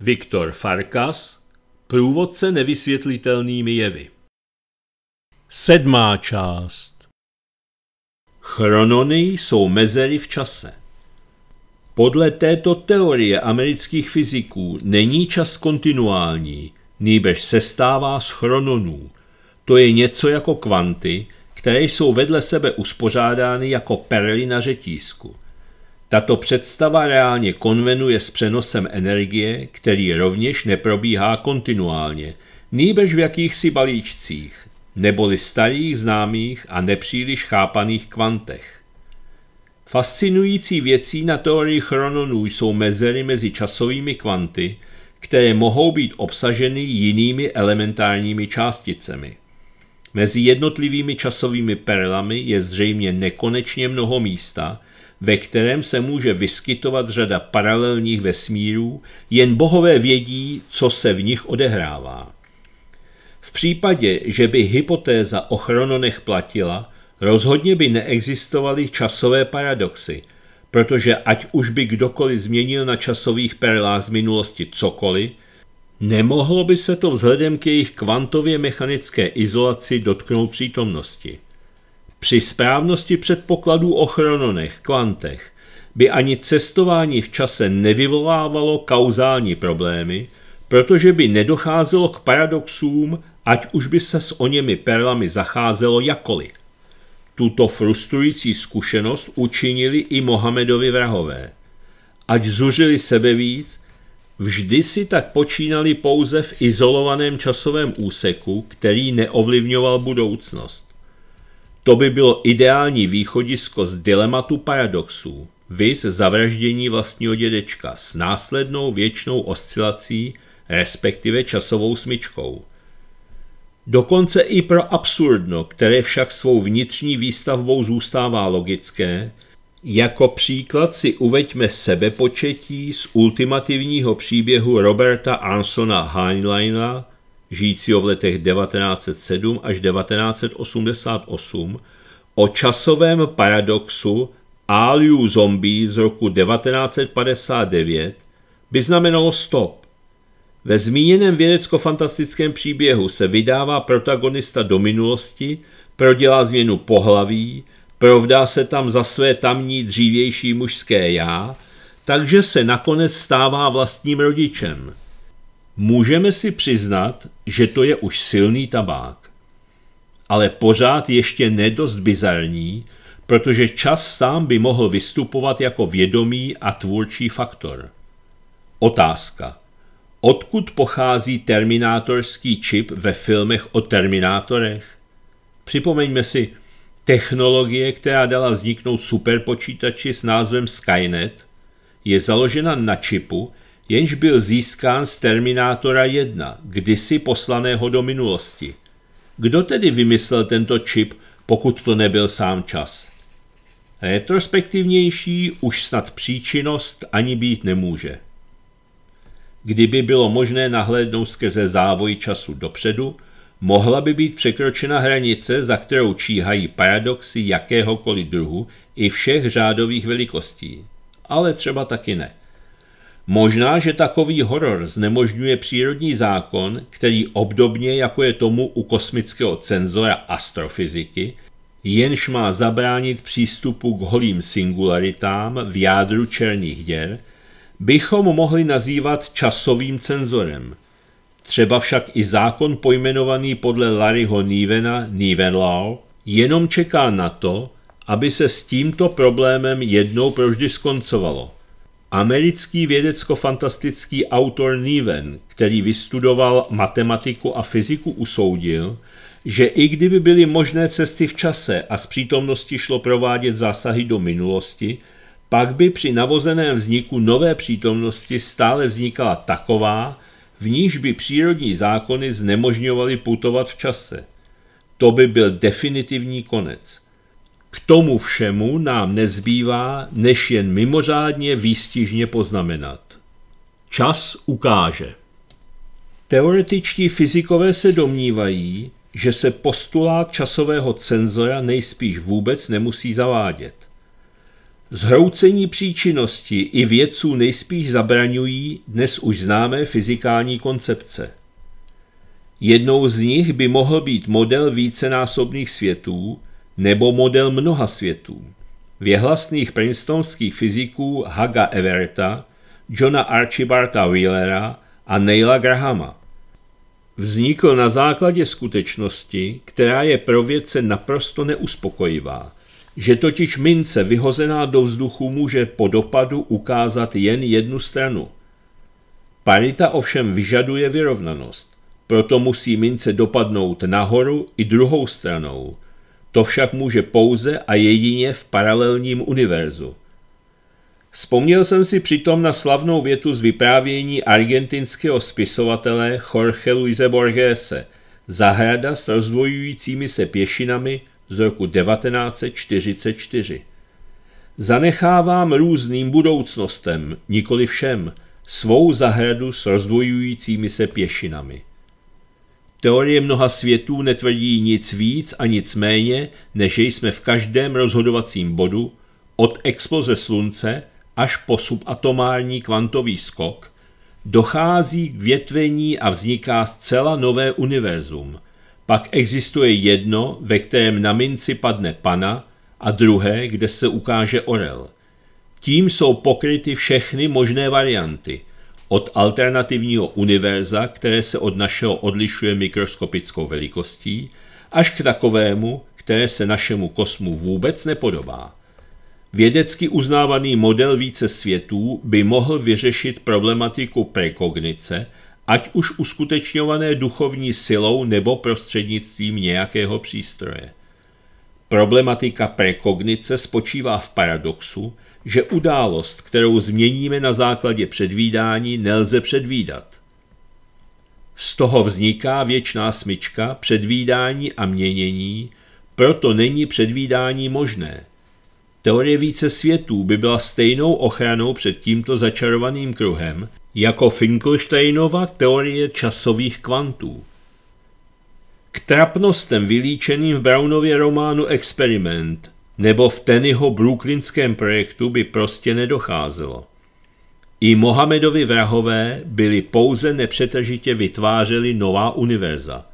Viktor Farkas Průvodce nevysvětlitelnými jevy Sedmá část Chronony jsou mezery v čase. Podle této teorie amerických fyziků není čas kontinuální, nýbež sestává z chrononů. To je něco jako kvanty, které jsou vedle sebe uspořádány jako perly na řetízku – tato představa reálně konvenuje s přenosem energie, který rovněž neprobíhá kontinuálně, nýbež v jakýchsi balíčcích, neboli starých známých a nepříliš chápaných kvantech. Fascinující věcí na teorii chrononů jsou mezery mezi časovými kvanty, které mohou být obsaženy jinými elementárními částicemi. Mezi jednotlivými časovými perlami je zřejmě nekonečně mnoho místa – ve kterém se může vyskytovat řada paralelních vesmírů, jen bohové vědí, co se v nich odehrává. V případě, že by hypotéza o chrononech platila, rozhodně by neexistovaly časové paradoxy, protože ať už by kdokoliv změnil na časových perlách z minulosti cokoliv, nemohlo by se to vzhledem k jejich kvantově mechanické izolaci dotknout přítomnosti. Při správnosti předpokladů o chrononech, kvantech, by ani cestování v čase nevyvolávalo kauzální problémy, protože by nedocházelo k paradoxům, ať už by se s oněmi perlami zacházelo jakoli. Tuto frustrující zkušenost učinili i Mohamedovi vrahové. Ať zuřili sebe víc, vždy si tak počínali pouze v izolovaném časovém úseku, který neovlivňoval budoucnost. To by bylo ideální východisko z dilematu paradoxů, viz zavraždění vlastního dědečka s následnou věčnou oscilací, respektive časovou smyčkou. Dokonce i pro absurdno, které však svou vnitřní výstavbou zůstává logické, jako příklad si uveďme sebepočetí z ultimativního příběhu Roberta Ansona Heinleina žijícího v letech 1907 až 1988, o časovém paradoxu Aliu zombie z roku 1959 by znamenalo stop. Ve zmíněném vědecko-fantastickém příběhu se vydává protagonista do minulosti, prodělá změnu pohlaví, provdá se tam za své tamní dřívější mužské já, takže se nakonec stává vlastním rodičem – můžeme si přiznat, že to je už silný tabák. Ale pořád ještě nedost bizarní, protože čas sám by mohl vystupovat jako vědomý a tvůrčí faktor. Otázka. Odkud pochází terminátorský čip ve filmech o terminátorech? Připomeňme si, technologie, která dala vzniknout superpočítači s názvem Skynet, je založena na čipu, jenž byl získán z Terminátora 1, kdysi poslaného do minulosti. Kdo tedy vymyslel tento čip, pokud to nebyl sám čas? Retrospektivnější už snad příčinnost ani být nemůže. Kdyby bylo možné nahlédnout skrze závoj času dopředu, mohla by být překročena hranice, za kterou číhají paradoxy jakéhokoliv druhu i všech řádových velikostí. Ale třeba taky ne. Možná, že takový horor znemožňuje přírodní zákon, který obdobně jako je tomu u kosmického cenzora astrofyziky, jenž má zabránit přístupu k holým singularitám v jádru černých děr, bychom mohli nazývat časovým cenzorem. Třeba však i zákon pojmenovaný podle Larryho Nívena Nivenlaw jenom čeká na to, aby se s tímto problémem jednou proždy skoncovalo. Americký vědecko-fantastický autor Neven, který vystudoval matematiku a fyziku, usoudil, že i kdyby byly možné cesty v čase a z přítomnosti šlo provádět zásahy do minulosti, pak by při navozeném vzniku nové přítomnosti stále vznikala taková, v níž by přírodní zákony znemožňovaly putovat v čase. To by byl definitivní konec. K tomu všemu nám nezbývá, než jen mimořádně výstižně poznamenat. Čas ukáže. Teoretičtí fyzikové se domnívají, že se postulát časového cenzora nejspíš vůbec nemusí zavádět. Zhroucení příčinnosti i vědců nejspíš zabraňují dnes už známé fyzikální koncepce. Jednou z nich by mohl být model vícenásobných světů, nebo model mnoha světů. Věhlasných princetonských fyziků Haga Evereta, Johna Archibarta Wheelera a Neila Grahama. Vznikl na základě skutečnosti, která je pro vědce naprosto neuspokojivá, že totiž mince vyhozená do vzduchu může po dopadu ukázat jen jednu stranu. Parita ovšem vyžaduje vyrovnanost, proto musí mince dopadnout nahoru i druhou stranou – to však může pouze a jedině v paralelním univerzu. Vzpomněl jsem si přitom na slavnou větu z vyprávění argentinského spisovatele Jorge Luise Borgese Zahrada s rozdvojujícími se pěšinami z roku 1944. Zanechávám různým budoucnostem, nikoli všem, svou zahradu s rozdvojujícími se pěšinami. Teorie mnoha světů netvrdí nic víc a nic méně, než že jsme v každém rozhodovacím bodu, od exploze slunce až po subatomární kvantový skok, dochází k větvení a vzniká zcela nové univerzum. Pak existuje jedno, ve kterém na minci padne pana a druhé, kde se ukáže orel. Tím jsou pokryty všechny možné varianty – od alternativního univerza, které se od našeho odlišuje mikroskopickou velikostí, až k takovému, které se našemu kosmu vůbec nepodobá. Vědecky uznávaný model více světů by mohl vyřešit problematiku prekognice, ať už uskutečňované duchovní silou nebo prostřednictvím nějakého přístroje. Problematika prekognice spočívá v paradoxu, že událost, kterou změníme na základě předvídání, nelze předvídat. Z toho vzniká věčná smyčka předvídání a měnění, proto není předvídání možné. Teorie více světů by byla stejnou ochranou před tímto začarovaným kruhem jako Finkelsteinova teorie časových kvantů k trapnostem vylíčeným v Brownově románu Experiment nebo v Tennyho brooklynském projektu by prostě nedocházelo. I Mohamedovi vrahové byli pouze nepřetržitě vytvářeli nová univerza.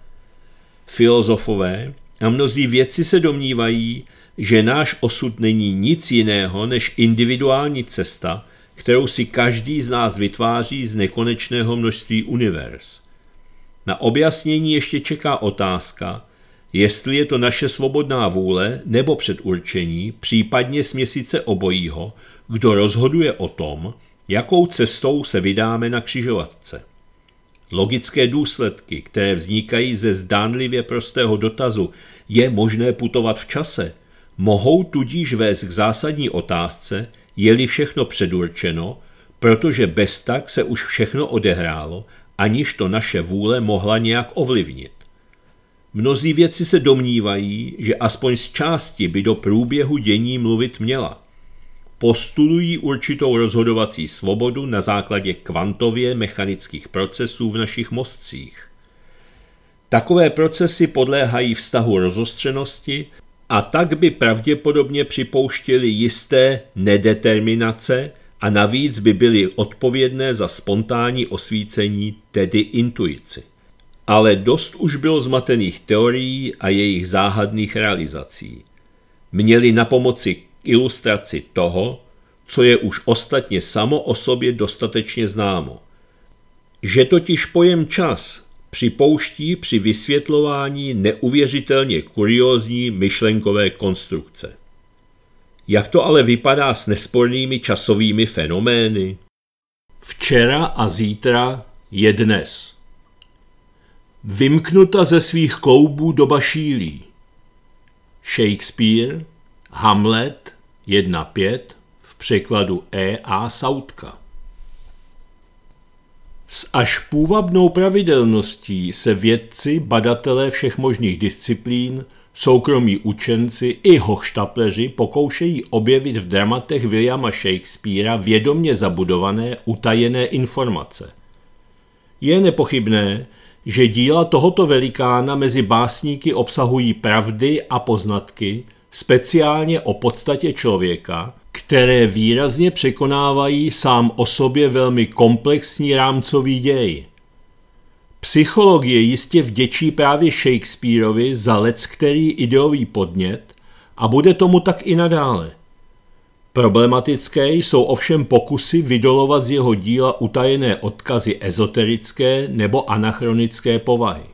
Filozofové a mnozí vědci se domnívají, že náš osud není nic jiného než individuální cesta, kterou si každý z nás vytváří z nekonečného množství univerz. Na objasnění ještě čeká otázka, jestli je to naše svobodná vůle nebo předurčení, případně směsice obojího, kdo rozhoduje o tom, jakou cestou se vydáme na křižovatce. Logické důsledky, které vznikají ze zdánlivě prostého dotazu, je možné putovat v čase, mohou tudíž vést k zásadní otázce, je-li všechno předurčeno, protože bez tak se už všechno odehrálo aniž to naše vůle mohla nějak ovlivnit. Mnozí věci se domnívají, že aspoň z části by do průběhu dění mluvit měla. Postulují určitou rozhodovací svobodu na základě kvantově mechanických procesů v našich mozcích. Takové procesy podléhají vztahu rozostřenosti a tak by pravděpodobně připouštěli jisté nedeterminace, a navíc by byly odpovědné za spontánní osvícení, tedy intuici. Ale dost už bylo zmatených teorií a jejich záhadných realizací. Měli na pomoci ilustraci toho, co je už ostatně samo o sobě dostatečně známo. Že totiž pojem čas připouští při vysvětlování neuvěřitelně kuriózní myšlenkové konstrukce. Jak to ale vypadá s nespornými časovými fenomény? Včera a zítra je dnes. Vymknuta ze svých koubů doba šílí. Shakespeare, Hamlet 1.5 v překladu E. A. Sautka. S až půvabnou pravidelností se vědci, badatelé všech možných disciplín Soukromí učenci i hochštapleři pokoušejí objevit v dramatech Williama Shakespearea vědomně zabudované, utajené informace. Je nepochybné, že díla tohoto velikána mezi básníky obsahují pravdy a poznatky, speciálně o podstatě člověka, které výrazně překonávají sám o sobě velmi komplexní rámcový děj. Psychologie jistě vděčí právě Shakespeareovi za lec který ideový podnět a bude tomu tak i nadále. Problematické jsou ovšem pokusy vydolovat z jeho díla utajené odkazy ezoterické nebo anachronické povahy.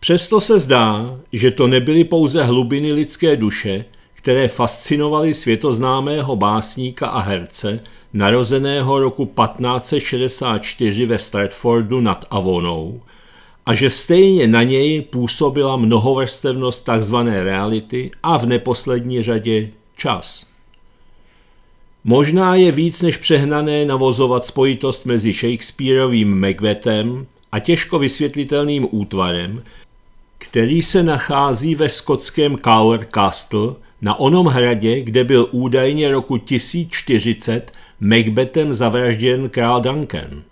Přesto se zdá, že to nebyly pouze hlubiny lidské duše, které fascinovaly světoznámého básníka a herce, narozeného roku 1564 ve Stratfordu nad Avonou, a že stejně na něj působila mnohovrstevnost tzv. reality a v neposlední řadě čas. Možná je víc než přehnané navozovat spojitost mezi Shakespeareovým Macbethem a těžko vysvětlitelným útvarem, který se nachází ve skotském Cower Castle na onom hradě, kde byl údajně roku 1040 Macbethem zavražděn král Duncan.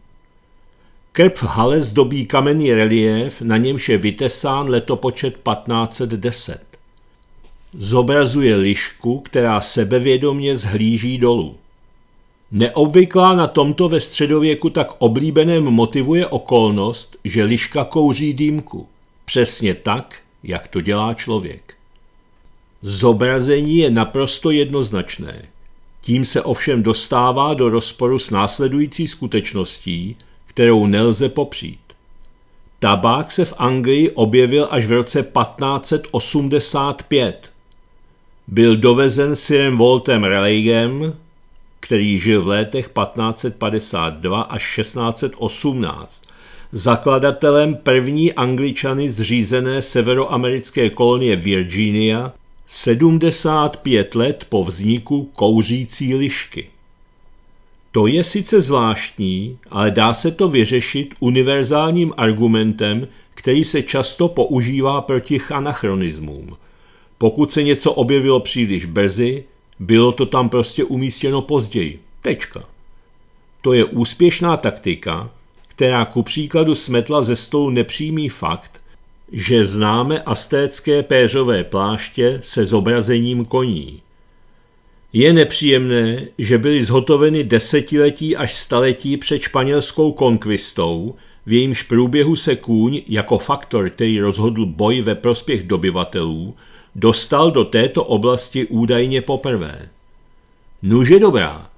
Krp v hale zdobí kamenný reliéf, na němž je vytesán letopočet 1510. Zobrazuje lišku, která sebevědomně zhlíží dolů. Neobvyklá na tomto ve středověku tak oblíbeném motivuje okolnost, že liška kouří dýmku. Přesně tak, jak to dělá člověk. Zobrazení je naprosto jednoznačné. Tím se ovšem dostává do rozporu s následující skutečností, kterou nelze popřít. Tabák se v Anglii objevil až v roce 1585. Byl dovezen sirem Voltem Raleighem, který žil v letech 1552 až 1618, zakladatelem první angličany zřízené severoamerické kolonie Virginia 75 let po vzniku kouřící lišky. To je sice zvláštní, ale dá se to vyřešit univerzálním argumentem, který se často používá proti anachronismům. Pokud se něco objevilo příliš brzy, bylo to tam prostě umístěno později. Tečka. To je úspěšná taktika, která ku příkladu smetla ze stolu nepřímý fakt, že známe astécké péřové pláště se zobrazením koní. Je nepříjemné, že byly zhotoveny desetiletí až staletí před španělskou konkvistou, v jejímž průběhu se kůň jako faktor, který rozhodl boj ve prospěch dobyvatelů, dostal do této oblasti údajně poprvé. Nuže dobrá,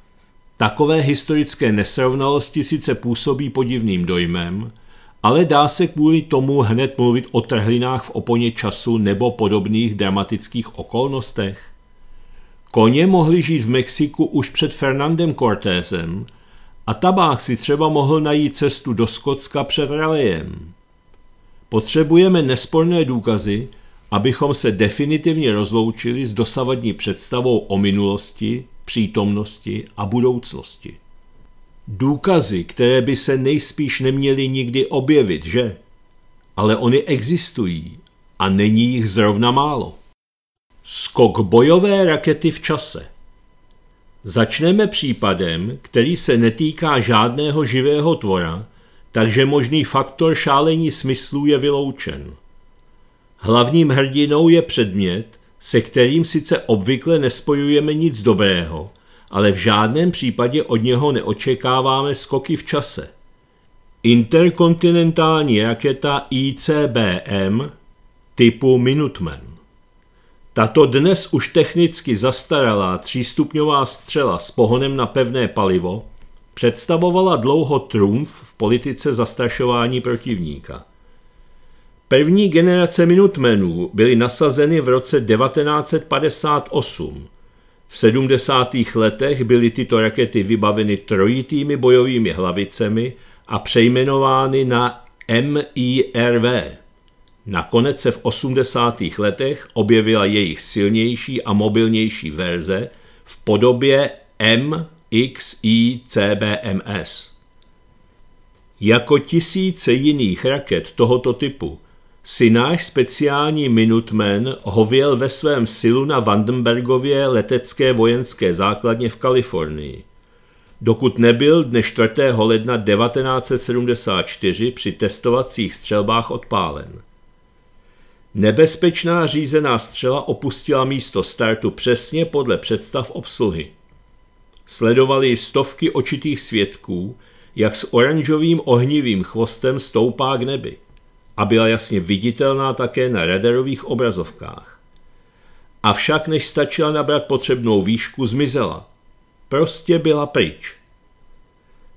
takové historické nesrovnalosti sice působí podivným dojmem, ale dá se kvůli tomu hned mluvit o trhlinách v oponě času nebo podobných dramatických okolnostech? Koně mohli žít v Mexiku už před Fernandem Cortézem a tabák si třeba mohl najít cestu do Skotska před Ralejem. Potřebujeme nesporné důkazy, abychom se definitivně rozloučili s dosavadní představou o minulosti, přítomnosti a budoucnosti. Důkazy, které by se nejspíš neměly nikdy objevit, že? Ale oni existují a není jich zrovna málo. Skok bojové rakety v čase. Začneme případem, který se netýká žádného živého tvora, takže možný faktor šálení smyslů je vyloučen. Hlavním hrdinou je předmět, se kterým sice obvykle nespojujeme nic dobrého, ale v žádném případě od něho neočekáváme skoky v čase. Interkontinentální raketa ICBM typu Minuteman. Tato dnes už technicky zastaralá třístupňová střela s pohonem na pevné palivo představovala dlouho trumf v politice zastrašování protivníka. První generace Minutemenů byly nasazeny v roce 1958 v 70. letech byly tyto rakety vybaveny trojitými bojovými hlavicemi a přejmenovány na MIRV. Nakonec se v 80. letech objevila jejich silnější a mobilnější verze v podobě MXICBMS. Jako tisíce jiných raket tohoto typu si náš speciální minutmen hověl ve svém silu na Vandenbergově letecké vojenské základně v Kalifornii. Dokud nebyl dne 4. ledna 1974 při testovacích střelbách odpálen. Nebezpečná řízená střela opustila místo startu přesně podle představ obsluhy. Sledovali stovky očitých svědků, jak s oranžovým ohnivým chvostem stoupá k nebi a byla jasně viditelná také na radarových obrazovkách. Avšak než stačila nabrat potřebnou výšku, zmizela. Prostě byla pryč.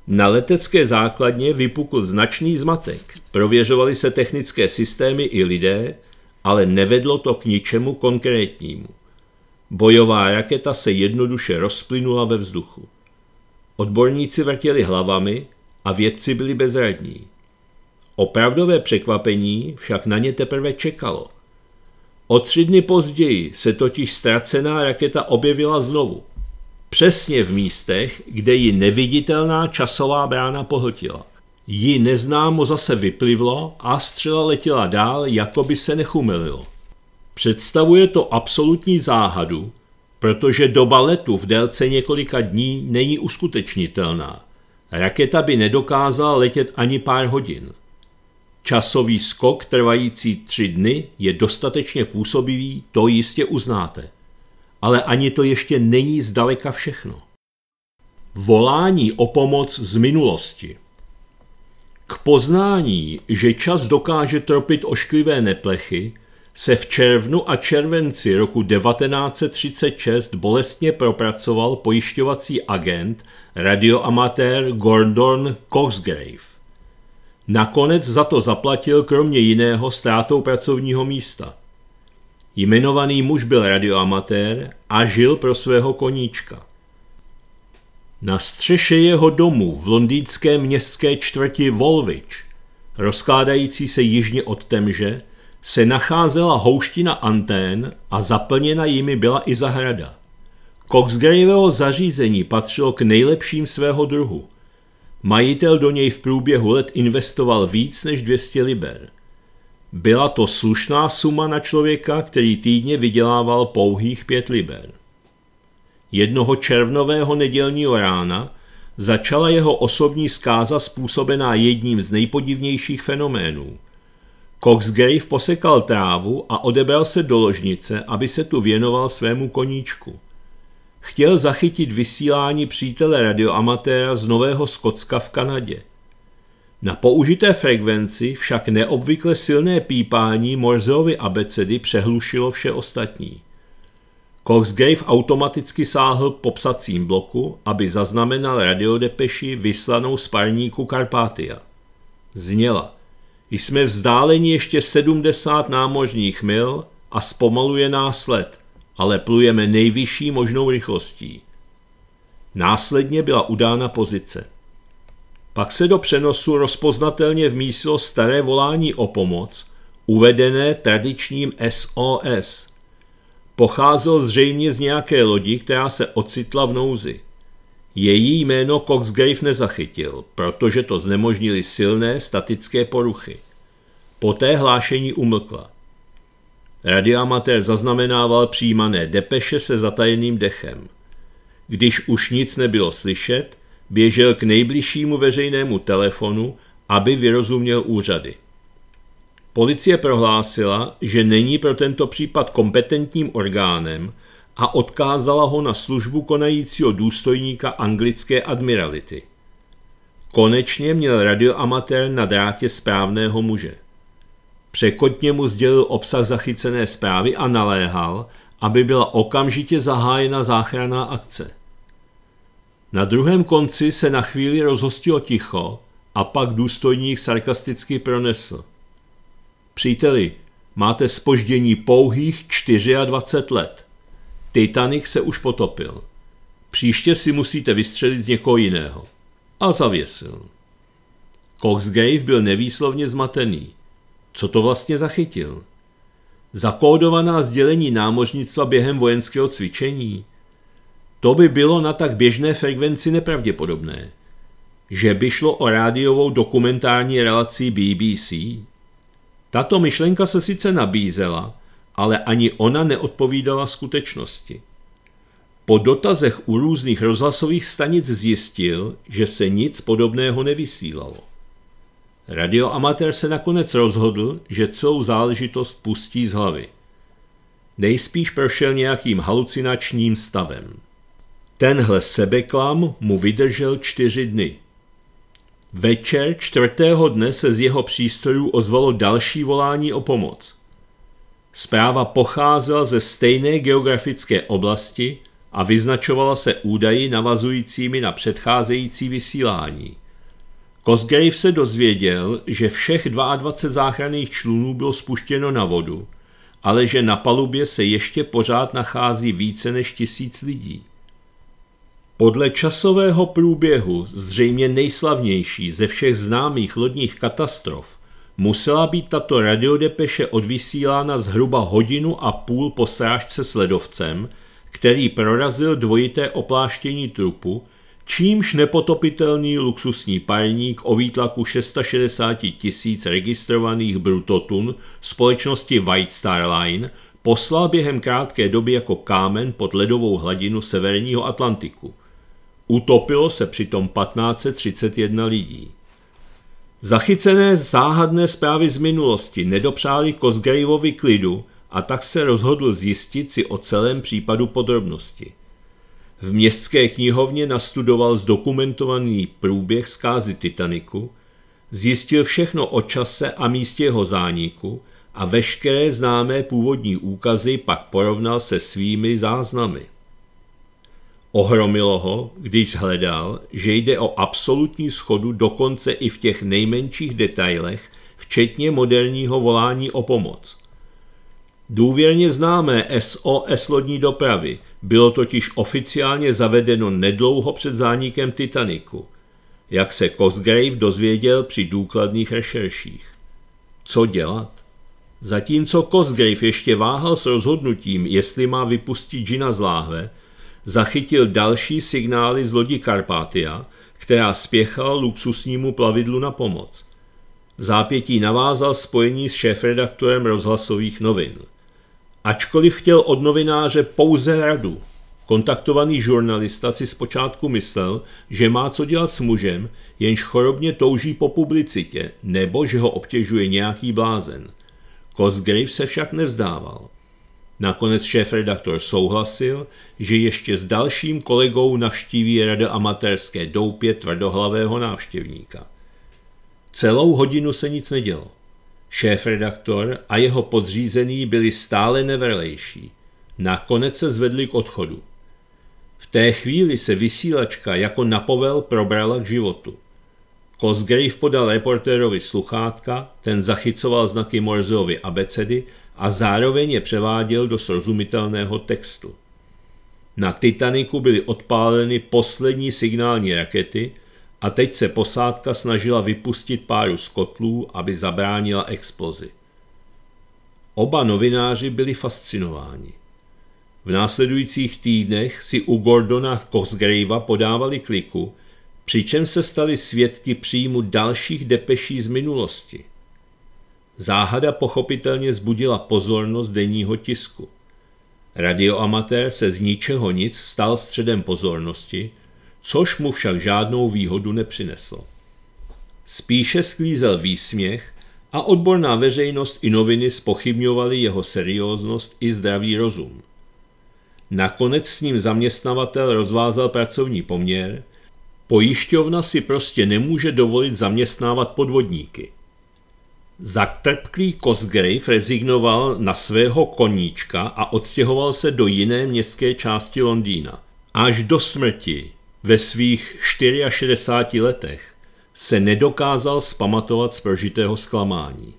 Na letecké základně vypukl značný zmatek. Prověřovaly se technické systémy i lidé, ale nevedlo to k ničemu konkrétnímu. Bojová raketa se jednoduše rozplynula ve vzduchu. Odborníci vrtěli hlavami a vědci byli bezradní. Opravdové překvapení však na ně teprve čekalo. O tři dny později se totiž ztracená raketa objevila znovu. Přesně v místech, kde ji neviditelná časová brána pohltila. Ji neznámo zase vyplivlo a střela letěla dál, jako by se nechumelilo. Představuje to absolutní záhadu, protože doba letu v délce několika dní není uskutečnitelná. Raketa by nedokázala letět ani pár hodin. Časový skok trvající tři dny je dostatečně působivý, to jistě uznáte. Ale ani to ještě není zdaleka všechno. Volání o pomoc z minulosti. K poznání, že čas dokáže tropit ošklivé neplechy, se v červnu a červenci roku 1936 bolestně propracoval pojišťovací agent radioamatér Gordon Cosgrave. Nakonec za to zaplatil kromě jiného ztrátou pracovního místa. Jmenovaný muž byl radioamatér a žil pro svého koníčka. Na střeše jeho domu v londýnské městské čtvrti Volvič, rozkládající se jižně od Temže, se nacházela houština antén a zaplněna jimi byla i zahrada. Coxgraveho zařízení patřilo k nejlepším svého druhu – Majitel do něj v průběhu let investoval víc než 200 liber. Byla to slušná suma na člověka, který týdně vydělával pouhých pět liber. Jednoho červnového nedělního rána začala jeho osobní zkáza způsobená jedním z nejpodivnějších fenoménů. Grave posekal trávu a odebral se do ložnice, aby se tu věnoval svému koníčku chtěl zachytit vysílání přítele radioamatéra z Nového Skotska v Kanadě. Na použité frekvenci však neobvykle silné pípání Morzeovy abecedy přehlušilo vše ostatní. Coxgrave automaticky sáhl po psacím bloku, aby zaznamenal radiodepeši vyslanou z parníku Karpátia. Zněla. Jsme vzdáleni ještě 70 námořních mil a zpomaluje nás let – ale plujeme nejvyšší možnou rychlostí. Následně byla udána pozice. Pak se do přenosu rozpoznatelně vmísilo staré volání o pomoc, uvedené tradičním SOS. Pocházel zřejmě z nějaké lodi, která se ocitla v nouzi. Její jméno Coxgrave nezachytil, protože to znemožnili silné statické poruchy. Poté hlášení umlkla. Radioamatér zaznamenával přijímané depeše se zatajeným dechem. Když už nic nebylo slyšet, běžel k nejbližšímu veřejnému telefonu, aby vyrozuměl úřady. Policie prohlásila, že není pro tento případ kompetentním orgánem a odkázala ho na službu konajícího důstojníka anglické admirality. Konečně měl radioamatér na drátě správného muže. Překotně mu sdělil obsah zachycené zprávy a naléhal, aby byla okamžitě zahájena záchranná akce. Na druhém konci se na chvíli rozhostilo ticho a pak důstojník sarkasticky pronesl. Příteli, máte spoždění pouhých 24 let. Titanic se už potopil. Příště si musíte vystřelit z někoho jiného. A zavěsil. Coxgave byl nevýslovně zmatený. Co to vlastně zachytil? Zakódovaná sdělení námožnictva během vojenského cvičení? To by bylo na tak běžné frekvenci nepravděpodobné. Že by šlo o rádiovou dokumentární relaci BBC? Tato myšlenka se sice nabízela, ale ani ona neodpovídala skutečnosti. Po dotazech u různých rozhlasových stanic zjistil, že se nic podobného nevysílalo. Radioamatér se nakonec rozhodl, že celou záležitost pustí z hlavy. Nejspíš prošel nějakým halucinačním stavem. Tenhle sebeklam mu vydržel čtyři dny. Večer čtvrtého dne se z jeho přístrojů ozvalo další volání o pomoc. Zpráva pocházela ze stejné geografické oblasti a vyznačovala se údaji navazujícími na předcházející vysílání. Cosgrave se dozvěděl, že všech 22 záchranných člunů bylo spuštěno na vodu, ale že na palubě se ještě pořád nachází více než tisíc lidí. Podle časového průběhu, zřejmě nejslavnější ze všech známých lodních katastrof, musela být tato radiodepeše odvysílána zhruba hodinu a půl po srážce s ledovcem, který prorazil dvojité opláštění trupu čímž nepotopitelný luxusní pajník o výtlaku 660 tisíc registrovaných brutotun společnosti White Star Line poslal během krátké doby jako kámen pod ledovou hladinu severního Atlantiku. Utopilo se přitom 1531 lidí. Zachycené záhadné zprávy z minulosti nedopřáli Cosgraveovi klidu a tak se rozhodl zjistit si o celém případu podrobnosti – v městské knihovně nastudoval zdokumentovaný průběh zkázy Titaniku, zjistil všechno o čase a místě jeho zániku a veškeré známé původní úkazy pak porovnal se svými záznamy. Ohromilo ho, když zhledal, že jde o absolutní schodu dokonce i v těch nejmenších detailech, včetně moderního volání o pomoc – Důvěrně známé SOS lodní dopravy bylo totiž oficiálně zavedeno nedlouho před zánikem Titaniku, jak se Cosgrave dozvěděl při důkladných rešerších. Co dělat? Zatímco Cosgrave ještě váhal s rozhodnutím, jestli má vypustit Gina z láhve, zachytil další signály z lodi Karpatia, která spěchala luxusnímu plavidlu na pomoc. V zápětí navázal spojení s šéfredaktorem rozhlasových novin – Ačkoliv chtěl od novináře pouze radu, kontaktovaný žurnalista si zpočátku myslel, že má co dělat s mužem, jenž chorobně touží po publicitě, nebo že ho obtěžuje nějaký blázen. Cosgrave se však nevzdával. Nakonec šéf-redaktor souhlasil, že ještě s dalším kolegou navštíví rada amatérské doupě tvrdohlavého návštěvníka. Celou hodinu se nic nedělo. Šéf-redaktor a jeho podřízení byli stále nevrlejší. Nakonec se zvedli k odchodu. V té chvíli se vysílačka jako napovel probrala k životu. Cosgrave podal reportérovi sluchátka, ten zachycoval znaky Morzeovy abecedy a zároveň je převáděl do srozumitelného textu. Na Titaniku byly odpáleny poslední signální rakety – a teď se posádka snažila vypustit páru z kotlů, aby zabránila explozi. Oba novináři byli fascinováni. V následujících týdnech si u Gordona Cosgravea podávali kliku, přičem se stali svědky příjmu dalších depeší z minulosti. Záhada pochopitelně zbudila pozornost denního tisku. Radioamatér se z ničeho nic stal středem pozornosti – což mu však žádnou výhodu nepřineslo. Spíše sklízel výsměch a odborná veřejnost i noviny spochybňovaly jeho serióznost i zdravý rozum. Nakonec s ním zaměstnavatel rozvázal pracovní poměr, pojišťovna si prostě nemůže dovolit zaměstnávat podvodníky. Zatrpklý Cosgrave rezignoval na svého koníčka a odstěhoval se do jiné městské části Londýna. Až do smrti ve svých 64 letech se nedokázal spamatovat z prožitého zklamání.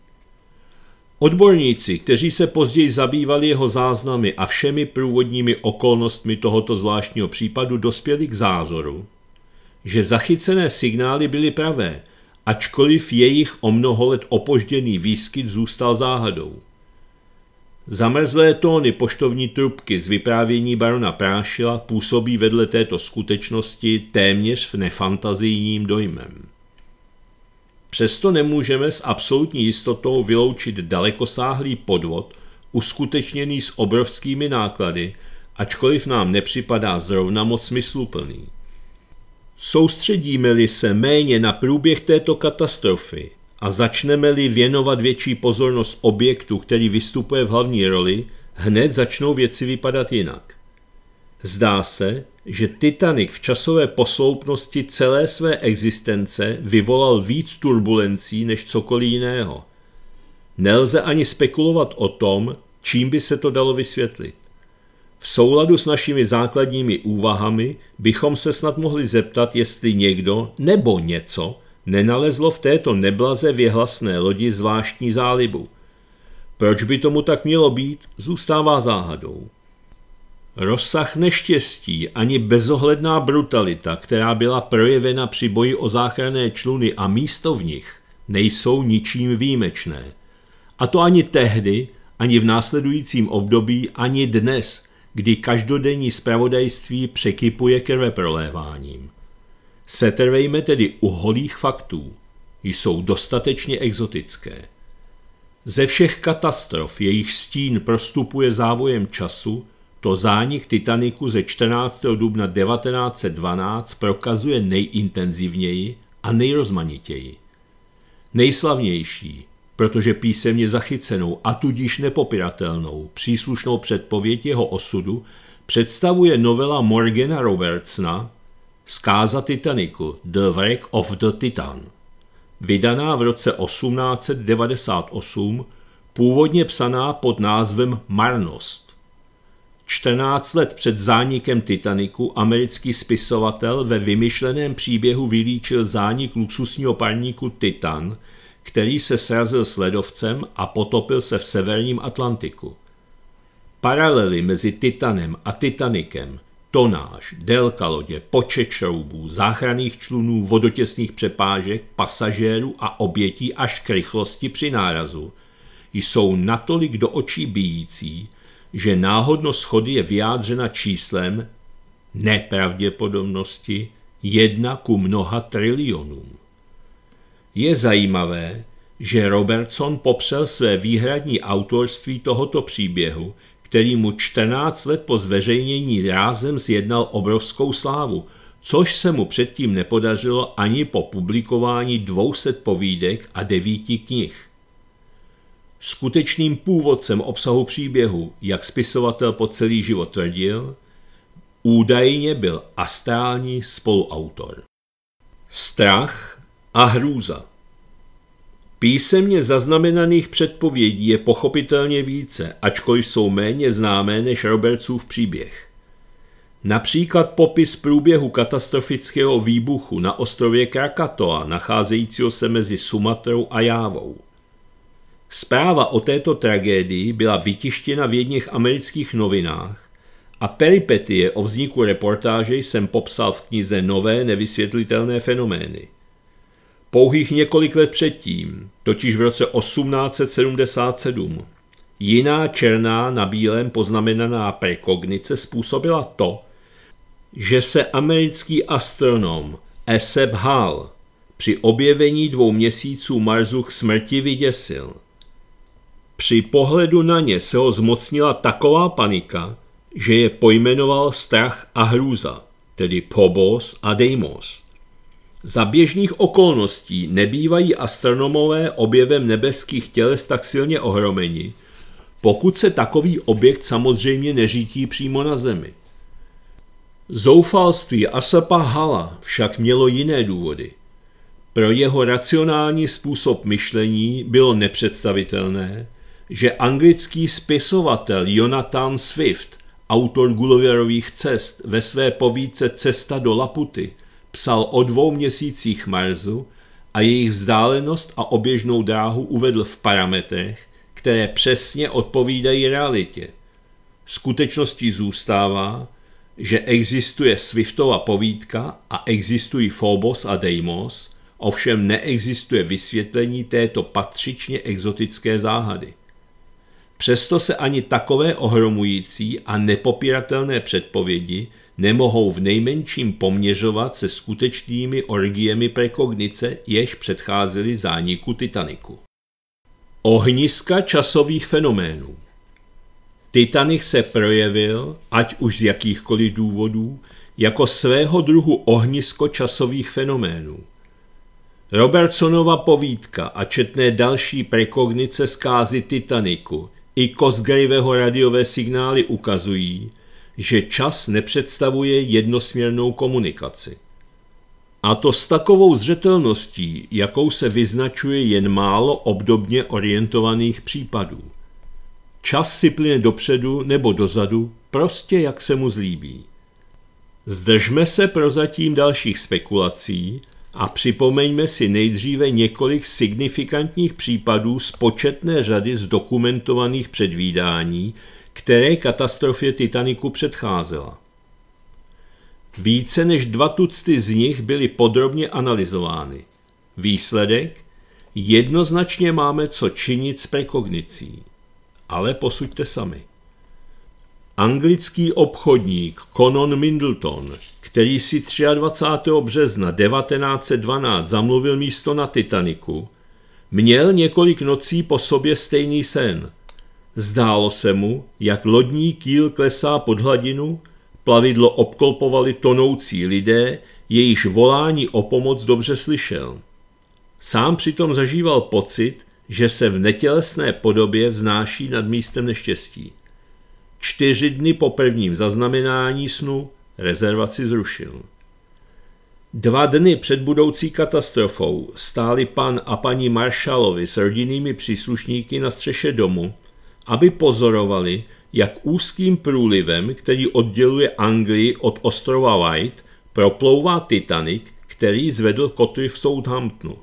Odborníci, kteří se později zabývali jeho záznamy a všemi průvodními okolnostmi tohoto zvláštního případu, dospěli k zázoru, že zachycené signály byly pravé, ačkoliv jejich o mnoho let opožděný výskyt zůstal záhadou. Zamrzlé tóny poštovní trubky z vyprávění barona Prášila působí vedle této skutečnosti téměř v nefantazijním dojmem. Přesto nemůžeme s absolutní jistotou vyloučit dalekosáhlý podvod, uskutečněný s obrovskými náklady, ačkoliv nám nepřipadá zrovna moc smysluplný. Soustředíme-li se méně na průběh této katastrofy a začneme-li věnovat větší pozornost objektu, který vystupuje v hlavní roli, hned začnou věci vypadat jinak. Zdá se, že Titanic v časové posloupnosti celé své existence vyvolal víc turbulencí než cokoliv jiného. Nelze ani spekulovat o tom, čím by se to dalo vysvětlit. V souladu s našimi základními úvahami bychom se snad mohli zeptat, jestli někdo nebo něco nenalezlo v této neblaze vyhlasné lodi zvláštní zálibu. Proč by tomu tak mělo být, zůstává záhadou. Rozsah neštěstí ani bezohledná brutalita, která byla projevena při boji o záchranné čluny a místo v nich, nejsou ničím výjimečné. A to ani tehdy, ani v následujícím období, ani dnes, kdy každodenní spravodajství překypuje krveproléváním. Setrvejme tedy u holých faktů. Jsou dostatečně exotické. Ze všech katastrof, jejich stín prostupuje závojem času, to zánik Titaniku ze 14. dubna 1912 prokazuje nejintenzivněji a nejrozmanitěji. Nejslavnější, protože písemně zachycenou a tudíž nepopiratelnou příslušnou předpověď jeho osudu představuje novela Morgana Robertsna Skáza Titaniku The Wreck of the Titan, vydaná v roce 1898, původně psaná pod názvem Marnost. 14 let před zánikem Titaniku americký spisovatel ve vymyšleném příběhu vylíčil zánik luxusního parníku Titan, který se srazil s ledovcem a potopil se v severním Atlantiku. Paralely mezi Titanem a Titanikem – tonáž, délka lodě, počet šroubů, záchranných člunů, vodotěsných přepážek, pasažérů a obětí až k rychlosti při nárazu jsou natolik do očí bíjící, že náhodnost schody je vyjádřena číslem nepravděpodobnosti jedna ku mnoha trilionům. Je zajímavé, že Robertson popsal své výhradní autorství tohoto příběhu který mu 14 let po zveřejnění rázem zjednal obrovskou slávu, což se mu předtím nepodařilo ani po publikování 200 povídek a devíti knih. Skutečným původcem obsahu příběhu, jak spisovatel po celý život tvrdil, údajně byl astrální spoluautor. Strach a hrůza Písemně zaznamenaných předpovědí je pochopitelně více, ačkoliv jsou méně známé než Robertsův příběh. Například popis průběhu katastrofického výbuchu na ostrově Krakatoa, nacházejícího se mezi Sumatrou a Jávou. Zpráva o této tragédii byla vytištěna v jedných amerických novinách a peripetie o vzniku reportáže jsem popsal v knize Nové nevysvětlitelné fenomény pouhých několik let předtím, totiž v roce 1877. Jiná černá na bílém poznamenaná prekognice způsobila to, že se americký astronom Eseb Hall při objevení dvou měsíců Marsu k smrti vyděsil. Při pohledu na ně se ho zmocnila taková panika, že je pojmenoval strach a hrůza, tedy pobos a deimos. Za běžných okolností nebývají astronomové objevem nebeských těles tak silně ohromeni, pokud se takový objekt samozřejmě neřítí přímo na Zemi. Zoufalství Asapa Hala však mělo jiné důvody. Pro jeho racionální způsob myšlení bylo nepředstavitelné, že anglický spisovatel Jonathan Swift, autor Gulliverových cest, ve své povídce Cesta do Laputy – psal o dvou měsících Marsu a jejich vzdálenost a oběžnou dráhu uvedl v parametrech, které přesně odpovídají realitě. Skutečností zůstává, že existuje Swiftova povídka a existují Phobos a Deimos, ovšem neexistuje vysvětlení této patřičně exotické záhady. Přesto se ani takové ohromující a nepopiratelné předpovědi nemohou v nejmenším poměřovat se skutečnými orgiemi prekognice, jež předcházely zániku Titaniku. Ohniska časových fenoménů Titanic se projevil, ať už z jakýchkoliv důvodů, jako svého druhu ohnisko časových fenoménů. Robertsonova povídka a četné další prekognice zkázy Titaniku i Cosgraveho radiové signály ukazují, že čas nepředstavuje jednosměrnou komunikaci. A to s takovou zřetelností, jakou se vyznačuje jen málo obdobně orientovaných případů. Čas si plyne dopředu nebo dozadu, prostě jak se mu zlíbí. Zdržme se prozatím dalších spekulací a připomeňme si nejdříve několik signifikantních případů z početné řady zdokumentovaných předvídání, které katastrofě Titaniku předcházela. Více než dva tucty z nich byly podrobně analyzovány. Výsledek? Jednoznačně máme co činit s prekognicí. Ale posuďte sami. Anglický obchodník Conon Middleton, který si 23. března 1912 zamluvil místo na Titaniku, měl několik nocí po sobě stejný sen. Zdálo se mu, jak lodní kýl klesá pod hladinu, plavidlo obklopovali tonoucí lidé, jejichž volání o pomoc dobře slyšel. Sám přitom zažíval pocit, že se v netělesné podobě vznáší nad místem neštěstí čtyři dny po prvním zaznamenání snu rezervaci zrušil. Dva dny před budoucí katastrofou stáli pan a paní Marshallovi s rodinnými příslušníky na střeše domu, aby pozorovali, jak úzkým průlivem, který odděluje Anglii od ostrova White, proplouvá Titanic, který zvedl koty v Southamptonu.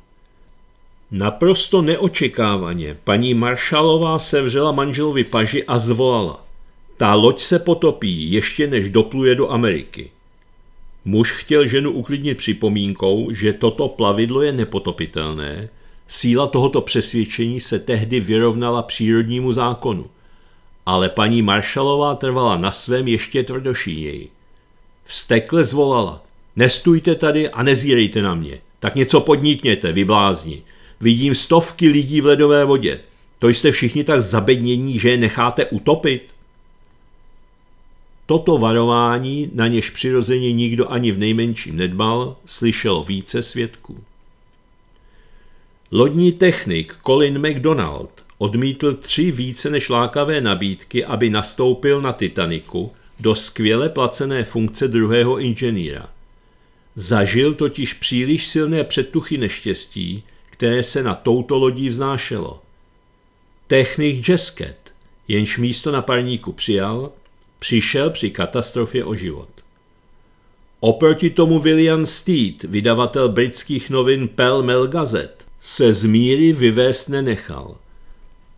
Naprosto neočekávaně paní Marshallová sevřela manželovi paži a zvolala. Ta loď se potopí, ještě než dopluje do Ameriky. Muž chtěl ženu uklidnit připomínkou, že toto plavidlo je nepotopitelné, síla tohoto přesvědčení se tehdy vyrovnala přírodnímu zákonu. Ale paní Maršalová trvala na svém ještě tvrdošíněji. Vstekle zvolala. Nestůjte tady a nezírejte na mě. Tak něco podnikněte, vy blázni. Vidím stovky lidí v ledové vodě. To jste všichni tak zabednění, že je necháte utopit? Toto varování, na něž přirozeně nikdo ani v nejmenším nedbal, slyšel více svědků. Lodní technik Colin McDonald odmítl tři více než lákavé nabídky, aby nastoupil na Titaniku do skvěle placené funkce druhého inženýra. Zažil totiž příliš silné předtuchy neštěstí, které se na touto lodí vznášelo. Technik Jesket, jenž místo na parníku přijal, přišel při katastrofě o život. Oproti tomu William Steed, vydavatel britských novin Pell Mell Gazette, se z míry vyvést nenechal.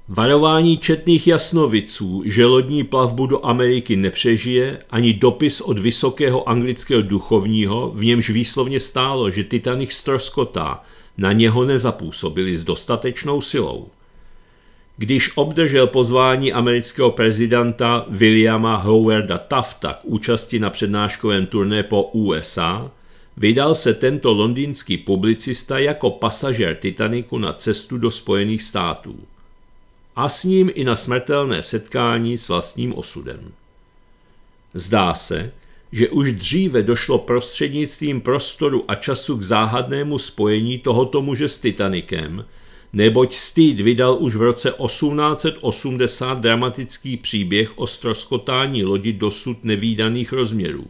Varování četných jasnoviců, že lodní plavbu do Ameriky nepřežije, ani dopis od vysokého anglického duchovního, v němž výslovně stálo, že Titanic stroskotá, na něho nezapůsobili s dostatečnou silou. Když obdržel pozvání amerického prezidenta Williama Howarda Tafta k účasti na přednáškovém turné po USA, vydal se tento londýnský publicista jako pasažér Titaniku na cestu do Spojených států. A s ním i na smrtelné setkání s vlastním osudem. Zdá se, že už dříve došlo prostřednictvím prostoru a času k záhadnému spojení tohoto muže s Titanikem – neboť Steed vydal už v roce 1880 dramatický příběh o stroskotání lodi dosud nevýdaných rozměrů.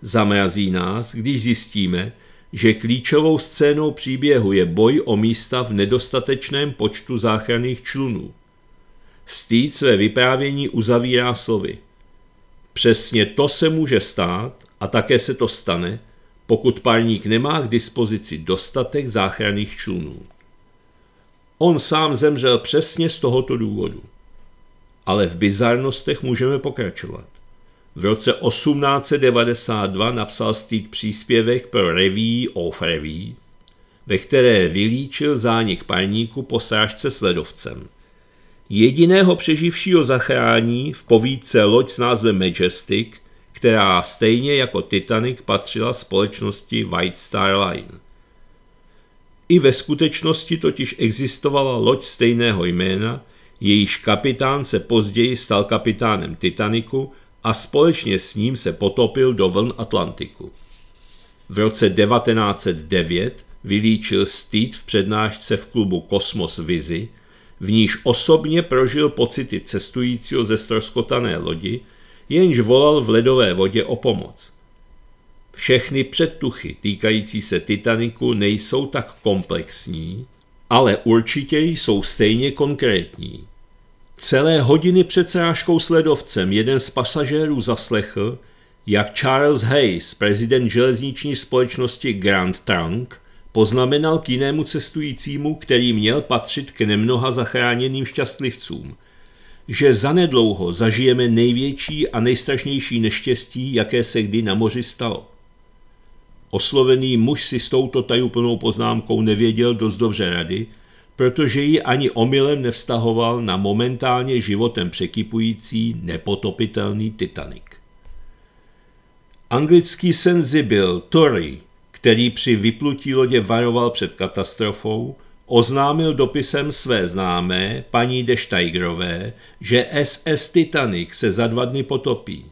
Zamrazí nás, když zjistíme, že klíčovou scénou příběhu je boj o místa v nedostatečném počtu záchranných člunů. Steed své vyprávění uzavírá slovy. Přesně to se může stát a také se to stane, pokud parník nemá k dispozici dostatek záchranných člunů. On sám zemřel přesně z tohoto důvodu. Ale v bizarnostech můžeme pokračovat. V roce 1892 napsal Steed příspěvek pro Revue of Revue, ve které vylíčil zánik parníku po srážce s ledovcem. Jediného přeživšího zachrání v povídce loď s názvem Majestic, která stejně jako Titanic patřila společnosti White Star Line – i ve skutečnosti totiž existovala loď stejného jména, jejíž kapitán se později stal kapitánem Titaniku a společně s ním se potopil do vln Atlantiku. V roce 1909 vylíčil Steed v přednášce v klubu Kosmos Vizi, v níž osobně prožil pocity cestujícího ze stroskotané lodi, jenž volal v ledové vodě o pomoc. Všechny předtuchy týkající se Titaniku nejsou tak komplexní, ale určitě jsou stejně konkrétní. Celé hodiny před srážkou s ledovcem jeden z pasažérů zaslechl, jak Charles Hayes, prezident železniční společnosti Grand Trunk, poznamenal k jinému cestujícímu, který měl patřit k nemnoha zachráněným šťastlivcům, že zanedlouho zažijeme největší a nejstrašnější neštěstí, jaké se kdy na moři stalo. Oslovený muž si s touto tajuplnou poznámkou nevěděl dost dobře rady, protože ji ani omylem nevztahoval na momentálně životem překypující nepotopitelný Titanic. Anglický senzibil Tory, který při vyplutí lodě varoval před katastrofou, oznámil dopisem své známé, paní de Steigerové, že SS Titanic se za dva dny potopí.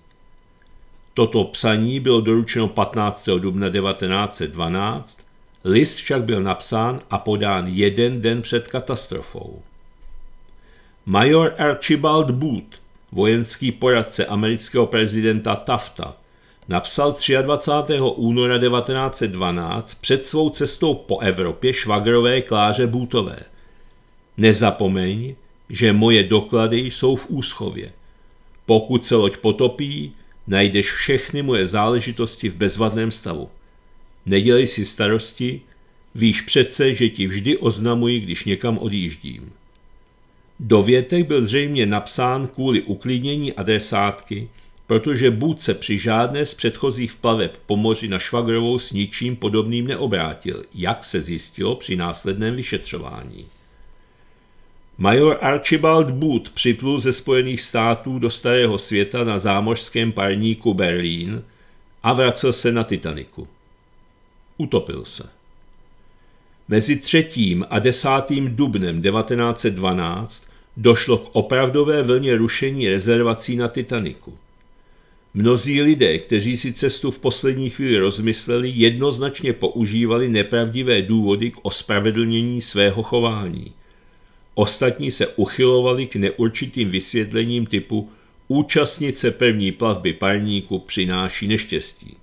Toto psaní bylo doručeno 15. dubna 1912, list však byl napsán a podán jeden den před katastrofou. Major Archibald Booth, vojenský poradce amerického prezidenta Tafta, napsal 23. února 1912 před svou cestou po Evropě švagrové Kláře Bůtové. Nezapomeň, že moje doklady jsou v úschově. Pokud se loď potopí, Najdeš všechny moje záležitosti v bezvadném stavu. Nedělej si starosti, víš přece, že ti vždy oznamuji, když někam odjíždím. Dovětek byl zřejmě napsán kvůli uklidnění adresátky, protože Bůd se při žádné z předchozích plaveb po moři na Švagrovou s ničím podobným neobrátil, jak se zjistilo při následném vyšetřování. Major Archibald Booth připlul ze Spojených států do Starého světa na zámořském parníku Berlín a vracel se na Titaniku. Utopil se. Mezi 3. a 10. dubnem 1912 došlo k opravdové vlně rušení rezervací na Titaniku. Mnozí lidé, kteří si cestu v poslední chvíli rozmysleli, jednoznačně používali nepravdivé důvody k ospravedlnění svého chování – Ostatní se uchylovali k neurčitým vysvětlením typu účastnice první plavby parníku přináší neštěstí.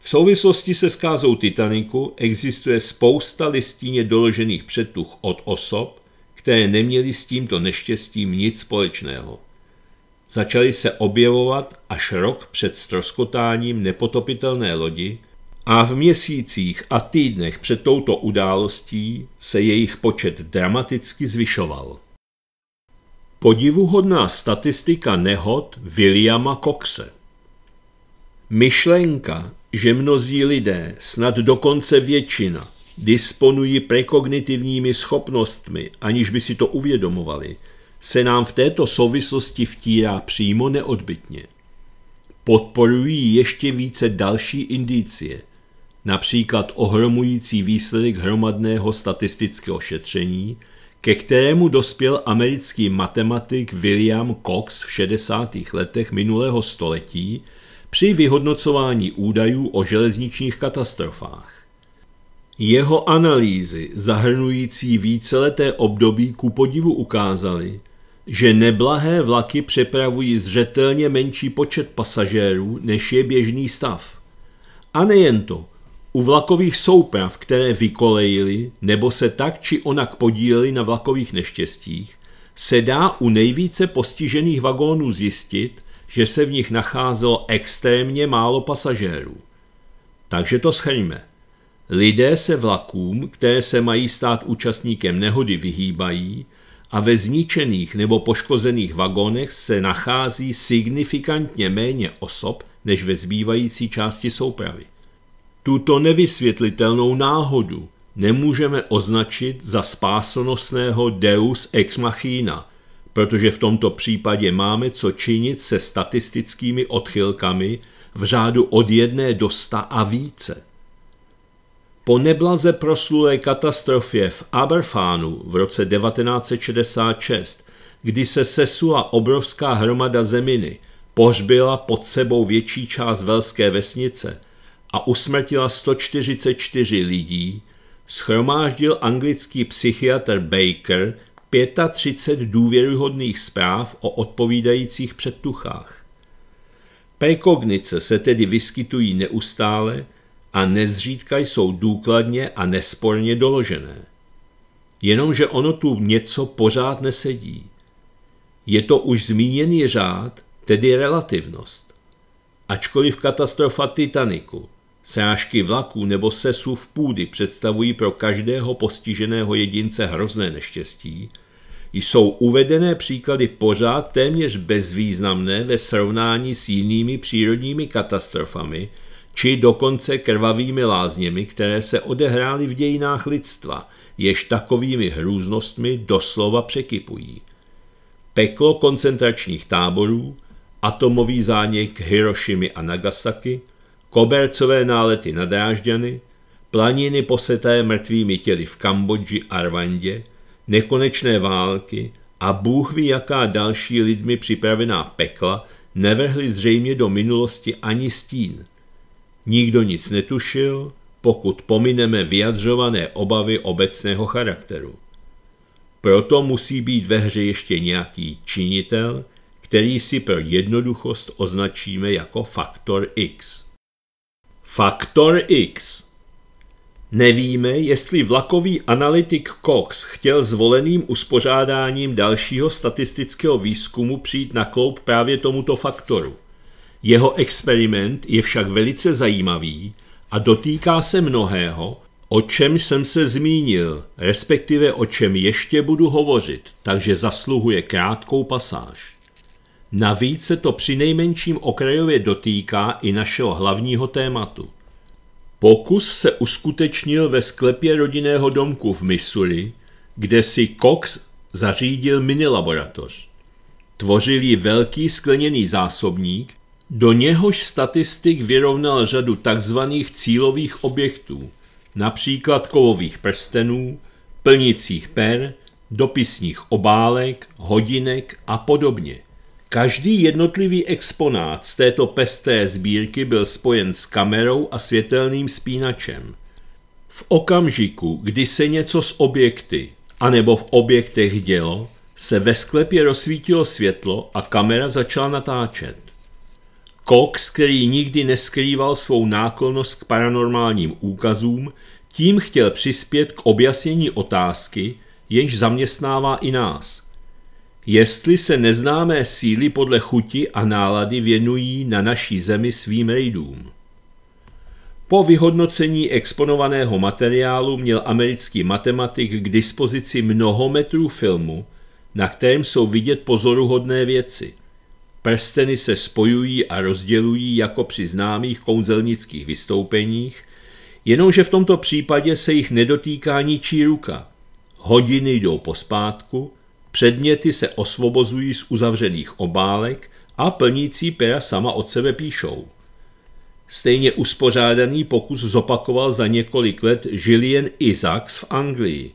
V souvislosti se skázou Titaniku existuje spousta listíně doložených předtuch od osob, které neměly s tímto neštěstím nic společného. Začaly se objevovat až rok před stroskotáním nepotopitelné lodi, a v měsících a týdnech před touto událostí se jejich počet dramaticky zvyšoval. Podivuhodná statistika nehod Williama Coxe. Myšlenka, že mnozí lidé, snad dokonce většina, disponují prekognitivními schopnostmi, aniž by si to uvědomovali, se nám v této souvislosti vtírá přímo neodbitně. Podporují ještě více další indicie – například ohromující výsledek hromadného statistického šetření, ke kterému dospěl americký matematik William Cox v 60. letech minulého století při vyhodnocování údajů o železničních katastrofách. Jeho analýzy, zahrnující víceleté období, ku podivu ukázaly, že neblahé vlaky přepravují zřetelně menší počet pasažérů, než je běžný stav. A nejen to, u vlakových souprav, které vykolejily nebo se tak či onak podílely na vlakových neštěstích, se dá u nejvíce postižených vagónů zjistit, že se v nich nacházelo extrémně málo pasažérů. Takže to schrňme. Lidé se vlakům, které se mají stát účastníkem nehody, vyhýbají a ve zničených nebo poškozených vagonech se nachází signifikantně méně osob než ve zbývající části soupravy. Tuto nevysvětlitelnou náhodu nemůžeme označit za spásonosného deus ex machina, protože v tomto případě máme co činit se statistickými odchylkami v řádu od jedné do sta a více. Po neblaze proslulé katastrofě v Aberfánu v roce 1966, kdy se sesula obrovská hromada zeminy, pohřbila pod sebou větší část velské vesnice – a usmrtila 144 lidí, schromáždil anglický psychiatr Baker 35 důvěryhodných zpráv o odpovídajících předtuchách. Prekognice se tedy vyskytují neustále a nezřídka jsou důkladně a nesporně doložené. Jenomže ono tu něco pořád nesedí. Je to už zmíněný řád, tedy relativnost. Ačkoliv katastrofa Titaniku – Srážky vlaků nebo v půdy představují pro každého postiženého jedince hrozné neštěstí, jsou uvedené příklady pořád téměř bezvýznamné ve srovnání s jinými přírodními katastrofami či dokonce krvavými lázněmi, které se odehrály v dějinách lidstva, jež takovými hrůznostmi doslova překypují. Peklo koncentračních táborů, atomový záněk Hirošimi a Nagasaki, kobercové nálety na Drážďany, planiny poseté mrtvými těly v Kambodži a Rwandě, nekonečné války a Bůh ví jaká další lidmi připravená pekla nevrhly zřejmě do minulosti ani stín. Nikdo nic netušil, pokud pomineme vyjadřované obavy obecného charakteru. Proto musí být ve hře ještě nějaký činitel, který si pro jednoduchost označíme jako faktor X. Faktor X Nevíme, jestli vlakový analytik Cox chtěl zvoleným uspořádáním dalšího statistického výzkumu přijít na kloup právě tomuto faktoru. Jeho experiment je však velice zajímavý a dotýká se mnohého, o čem jsem se zmínil, respektive o čem ještě budu hovořit, takže zasluhuje krátkou pasáž. Navíc se to při nejmenším okrajově dotýká i našeho hlavního tématu. Pokus se uskutečnil ve sklepě rodinného domku v Missouri, kde si Cox zařídil minilaboratoř. Tvořil ji velký skleněný zásobník, do něhož statistik vyrovnal řadu tzv. cílových objektů, například kovových prstenů, plnicích per, dopisních obálek, hodinek a podobně – Každý jednotlivý exponát z této pesté sbírky byl spojen s kamerou a světelným spínačem. V okamžiku, kdy se něco z objekty anebo v objektech dělo, se ve sklepě rozsvítilo světlo a kamera začala natáčet. Cox, který nikdy neskrýval svou náklonnost k paranormálním úkazům, tím chtěl přispět k objasnění otázky, jenž zaměstnává i nás – jestli se neznámé síly podle chuti a nálady věnují na naší zemi svým rejdům. Po vyhodnocení exponovaného materiálu měl americký matematik k dispozici mnoho metrů filmu, na kterém jsou vidět pozoruhodné věci. Prsteny se spojují a rozdělují jako při známých kouzelnických vystoupeních, jenomže v tomto případě se jich nedotýká ničí ruka. Hodiny jdou pospátku Předměty se osvobozují z uzavřených obálek a plnící pera sama od sebe píšou. Stejně uspořádaný pokus zopakoval za několik let Gillian Isaacs v Anglii.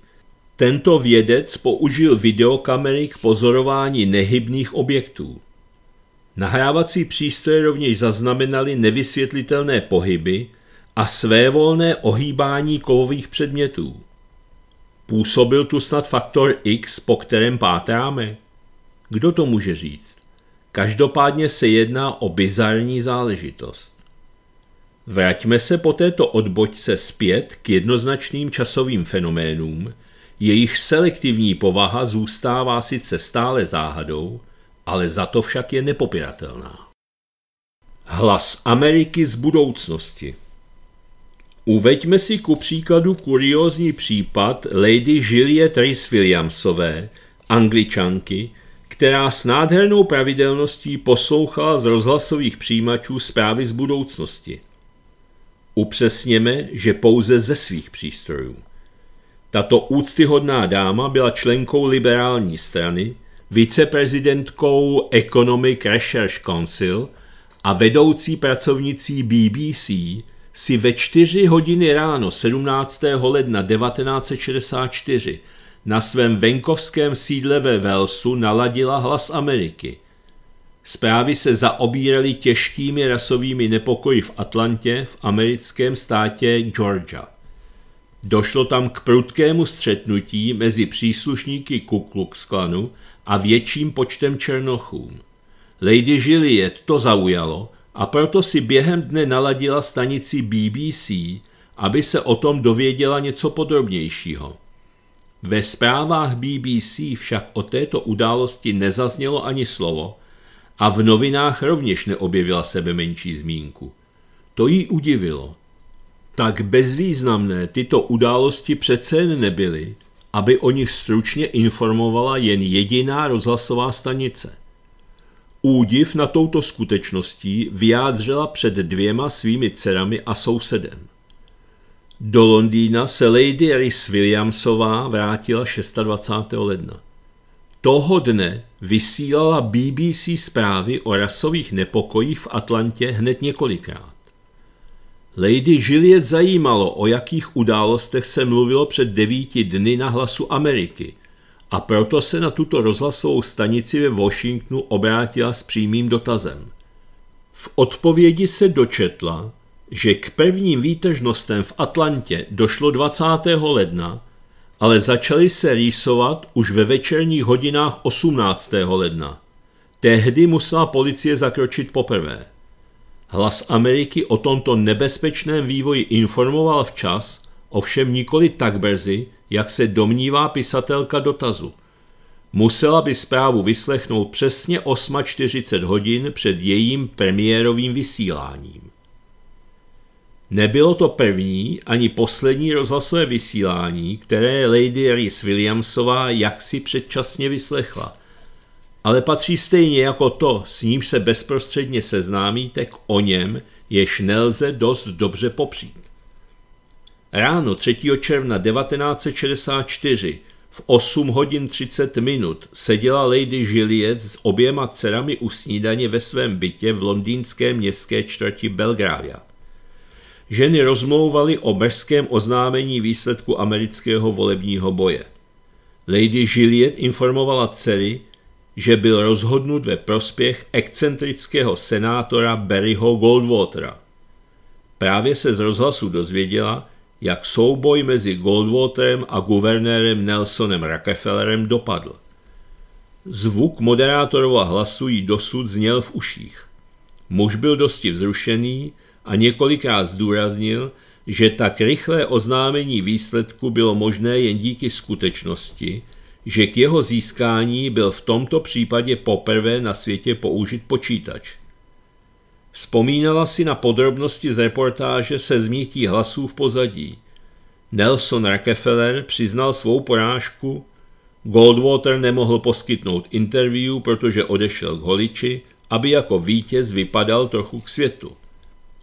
Tento vědec použil videokamery k pozorování nehybných objektů. Nahrávací přístroje rovněž zaznamenaly nevysvětlitelné pohyby a svévolné ohýbání kovových předmětů. Působil tu snad faktor X, po kterém pátráme? Kdo to může říct? Každopádně se jedná o bizarní záležitost. Vraťme se po této odbočce zpět k jednoznačným časovým fenoménům, jejich selektivní povaha zůstává sice stále záhadou, ale za to však je nepopiratelná. Hlas Ameriky z budoucnosti Uveďme si ku příkladu kuriózní případ Lady Juliet Rhys Williamsové, angličanky, která s nádhernou pravidelností poslouchala z rozhlasových přijímačů zprávy z budoucnosti. Upřesněme, že pouze ze svých přístrojů. Tato úctyhodná dáma byla členkou liberální strany, viceprezidentkou Economic Research Council a vedoucí pracovnicí BBC, si ve 4 hodiny ráno 17. ledna 1964 na svém venkovském sídle ve Velsu naladila hlas Ameriky. Zprávy se zaobíraly těžkými rasovými nepokoji v Atlantě v americkém státě Georgia. Došlo tam k prudkému střetnutí mezi příslušníky Ku Klux Klanu a větším počtem černochům. Lady Gilliet to zaujalo a proto si během dne naladila stanici BBC, aby se o tom dověděla něco podrobnějšího. Ve zprávách BBC však o této události nezaznělo ani slovo a v novinách rovněž neobjevila sebe menší zmínku. To jí udivilo. Tak bezvýznamné tyto události přece jen nebyly, aby o nich stručně informovala jen jediná rozhlasová stanice – Údiv na touto skutečností vyjádřila před dvěma svými dcerami a sousedem. Do Londýna se Lady Rhys Williamsová vrátila 26. ledna. Toho dne vysílala BBC zprávy o rasových nepokojích v Atlantě hned několikrát. Lady Juliet zajímalo, o jakých událostech se mluvilo před devíti dny na hlasu Ameriky – a proto se na tuto rozhlasovou stanici ve Washingtonu obrátila s přímým dotazem. V odpovědi se dočetla, že k prvním výtržnostem v Atlantě došlo 20. ledna, ale začaly se rýsovat už ve večerních hodinách 18. ledna. Tehdy musela policie zakročit poprvé. Hlas Ameriky o tomto nebezpečném vývoji informoval včas, ovšem nikoli tak brzy, jak se domnívá pisatelka dotazu. Musela by zprávu vyslechnout přesně 8.40 hodin před jejím premiérovým vysíláním. Nebylo to první ani poslední rozhlasové vysílání, které Lady Rhys Williamsová jaksi předčasně vyslechla, ale patří stejně jako to, s ním se bezprostředně seznámíte, k o něm, jež nelze dost dobře popřít. Ráno 3. června 1964 v 8 hodin 30 minut seděla Lady Gilliet s oběma dcerami u snídaně ve svém bytě v londýnské městské čtvrti Belgrávia. Ženy rozmlouvaly o brzkém oznámení výsledku amerického volebního boje. Lady Gilliet informovala dcery, že byl rozhodnut ve prospěch excentrického senátora Barryho Goldwatera. Právě se z rozhlasu dozvěděla, jak souboj mezi Goldwaterem a guvernérem Nelsonem Rockefellerem dopadl. Zvuk moderátorova hlasu jí dosud zněl v uších. Muž byl dosti vzrušený a několikrát zdůraznil, že tak rychlé oznámení výsledku bylo možné jen díky skutečnosti, že k jeho získání byl v tomto případě poprvé na světě použit počítač – Vzpomínala si na podrobnosti z reportáže se zmítí hlasů v pozadí. Nelson Rockefeller přiznal svou porážku, Goldwater nemohl poskytnout interview, protože odešel k holiči, aby jako vítěz vypadal trochu k světu.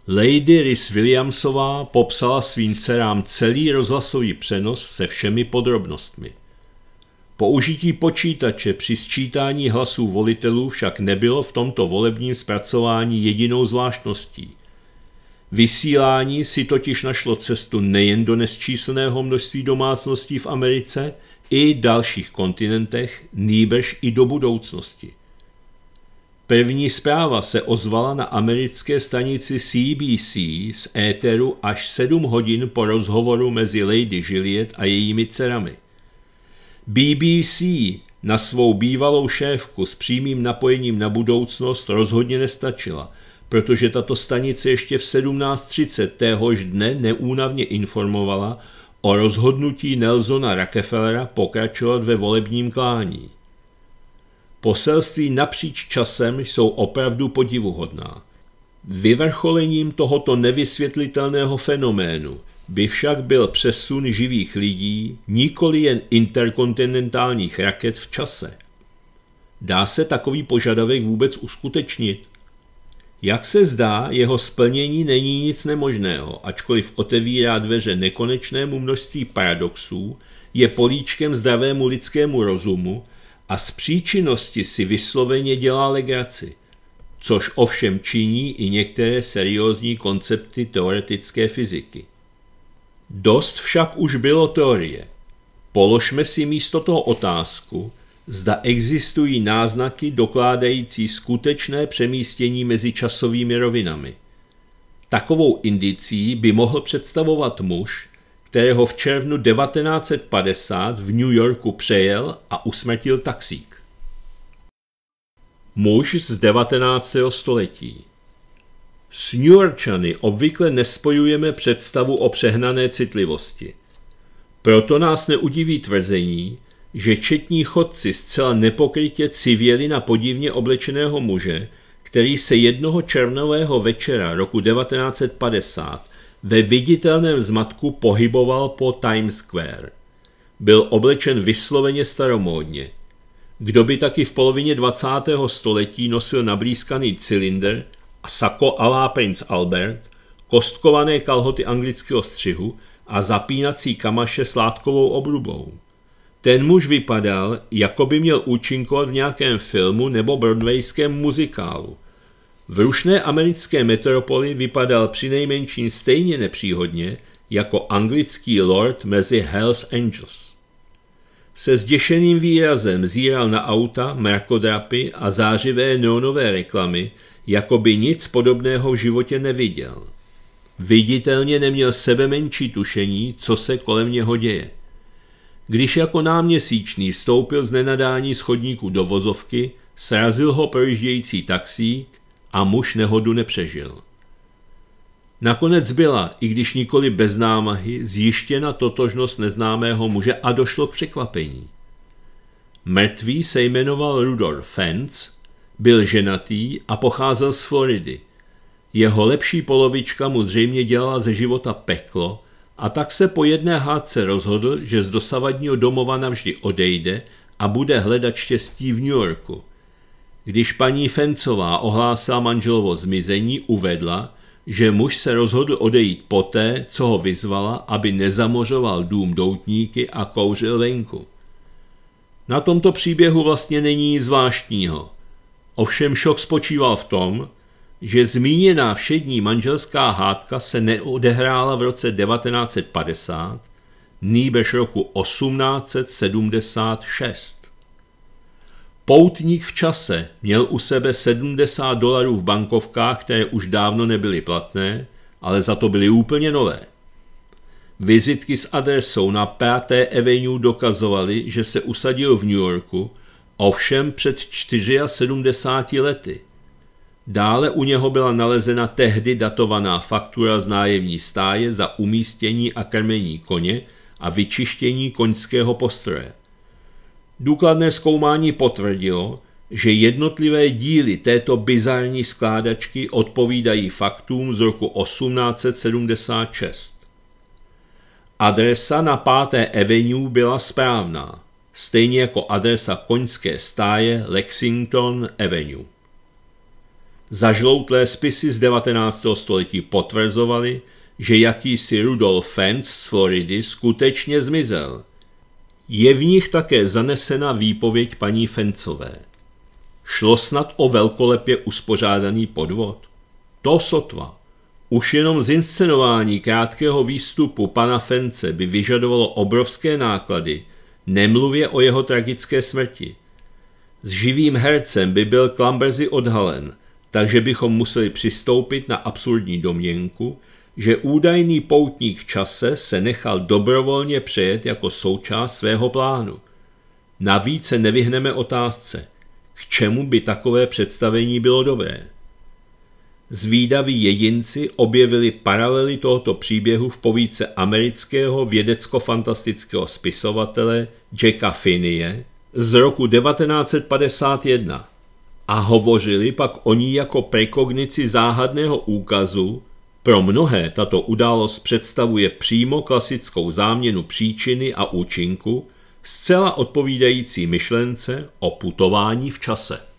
Lady Rhys Williamsová popsala svým dcerám celý rozhlasový přenos se všemi podrobnostmi. Použití počítače při sčítání hlasů volitelů však nebylo v tomto volebním zpracování jedinou zvláštností. Vysílání si totiž našlo cestu nejen do nesčísleného množství domácností v Americe, i dalších kontinentech, nýbrž i do budoucnosti. První zpráva se ozvala na americké stanici CBC z éteru až 7 hodin po rozhovoru mezi Lady Juliet a jejími dcerami. BBC na svou bývalou šéfku s přímým napojením na budoucnost rozhodně nestačila, protože tato stanice ještě v 17.30 téhož dne neúnavně informovala o rozhodnutí Nelsona Rockefellera pokračovat ve volebním klání. Poselství napříč časem jsou opravdu podivuhodná. Vyvrcholením tohoto nevysvětlitelného fenoménu – by však byl přesun živých lidí, nikoli jen interkontinentálních raket v čase. Dá se takový požadavek vůbec uskutečnit? Jak se zdá, jeho splnění není nic nemožného, ačkoliv otevírá dveře nekonečnému množství paradoxů, je políčkem zdravému lidskému rozumu a z příčinnosti si vysloveně dělá legraci, což ovšem činí i některé seriózní koncepty teoretické fyziky. Dost však už bylo teorie. Položme si místo toho otázku, zda existují náznaky dokládající skutečné přemístění mezi časovými rovinami. Takovou indicí by mohl představovat muž, kterého v červnu 1950 v New Yorku přejel a usmrtil taxík. Muž z 19. století s Yorkčany obvykle nespojujeme představu o přehnané citlivosti. Proto nás neudiví tvrzení, že četní chodci zcela nepokrytě civěli na podivně oblečeného muže, který se jednoho červnového večera roku 1950 ve viditelném zmatku pohyboval po Times Square. Byl oblečen vysloveně staromódně. Kdo by taky v polovině 20. století nosil nablízkaný cylinder, a sako à la Prince Albert, kostkované kalhoty anglického střihu a zapínací kamaše s látkovou obrubou. Ten muž vypadal, jako by měl účinkovat v nějakém filmu nebo broadwayském muzikálu. V rušné americké metropoli vypadal přinejmenším stejně nepříhodně jako anglický lord mezi Hells Angels. Se zděšeným výrazem zíral na auta, mrakodrapy a zářivé neonové reklamy, jako by nic podobného v životě neviděl. Viditelně neměl sebe menší tušení, co se kolem něho děje. Když jako náměsíčný vstoupil z nenadání schodníku do vozovky, srazil ho projíždějící taxík a muž nehodu nepřežil. Nakonec byla, i když nikoli bez námahy, zjištěna totožnost neznámého muže a došlo k překvapení. Mrtvý se jmenoval Rudolf Fenz byl ženatý a pocházel z Floridy. Jeho lepší polovička mu zřejmě dělala ze života peklo a tak se po jedné hádce rozhodl, že z dosavadního domova navždy odejde a bude hledat štěstí v New Yorku. Když paní Fencová ohlásila manželovo zmizení, uvedla, že muž se rozhodl odejít poté, co ho vyzvala, aby nezamořoval dům doutníky a kouřil venku. Na tomto příběhu vlastně není nic zvláštního. Ovšem šok spočíval v tom, že zmíněná všední manželská hádka se neodehrála v roce 1950, nýbež roku 1876. Poutník v čase měl u sebe 70 dolarů v bankovkách, které už dávno nebyly platné, ale za to byly úplně nové. Vizitky s adresou na 5. Avenue dokazovaly, že se usadil v New Yorku – ovšem před 74 lety. Dále u něho byla nalezena tehdy datovaná faktura z nájemní stáje za umístění a krmení koně a vyčištění koňského postroje. Důkladné zkoumání potvrdilo, že jednotlivé díly této bizarní skládačky odpovídají faktům z roku 1876. Adresa na 5. Avenue byla správná stejně jako adresa koňské stáje Lexington Avenue. Zažloutlé spisy z 19. století potvrzovaly, že jakýsi Rudolf Fentz z Floridy skutečně zmizel. Je v nich také zanesena výpověď paní Fencové. Šlo snad o velkolepě uspořádaný podvod? To sotva. Už jenom zinscenování krátkého výstupu pana Fence by vyžadovalo obrovské náklady, Nemluvě o jeho tragické smrti. S živým hercem by byl Klambrzy odhalen, takže bychom museli přistoupit na absurdní domněnku, že údajný poutník v čase se nechal dobrovolně přejet jako součást svého plánu. Navíc se nevyhneme otázce, k čemu by takové představení bylo dobré. Zvídaví jedinci objevili paralely tohoto příběhu v povídce amerického vědecko-fantastického spisovatele Jacka Finneye z roku 1951 a hovořili pak o ní jako prekognici záhadného úkazu, pro mnohé tato událost představuje přímo klasickou záměnu příčiny a účinku, zcela odpovídající myšlence o putování v čase.